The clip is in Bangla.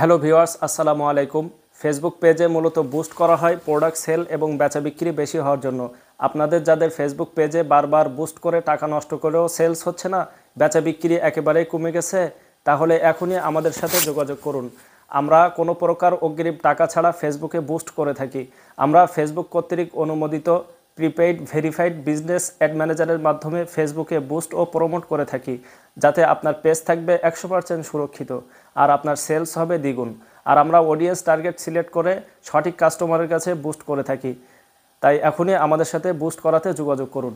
হ্যালো ভিওয়ার্স আসসালামু আলাইকুম ফেসবুক পেজে মূলত বুস্ট করা হয় প্রোডাক্ট সেল এবং বেচা বিক্রি বেশি হওয়ার জন্য আপনাদের যাদের ফেসবুক পেজে বারবার বুস্ট করে টাকা নষ্ট করেও সেলস হচ্ছে না বেচা বিক্রি একেবারেই কমে গেছে তাহলে এখনই আমাদের সাথে যোগাযোগ করুন আমরা কোনো প্রকার অগ্রিম টাকা ছাড়া ফেসবুকে বুস্ট করে থাকি আমরা ফেসবুক কর্তৃক অনুমোদিত প্রিপেইড ভেরিফাইড বিজনেস অ্যাড ম্যানেজারের মাধ্যমে ফেসবুকে বুস্ট ও প্রমোট করে থাকি যাতে আপনার পেজ থাকবে একশো পার্সেন্ট সুরক্ষিত আর আপনার সেলস হবে দ্বিগুণ আর আমরা অডিয়েন্স টার্গেট সিলেক্ট করে সঠিক কাস্টমারের কাছে বুস্ট করে থাকি তাই এখনই আমাদের সাথে বুস্ট করাতে যোগাযোগ করুন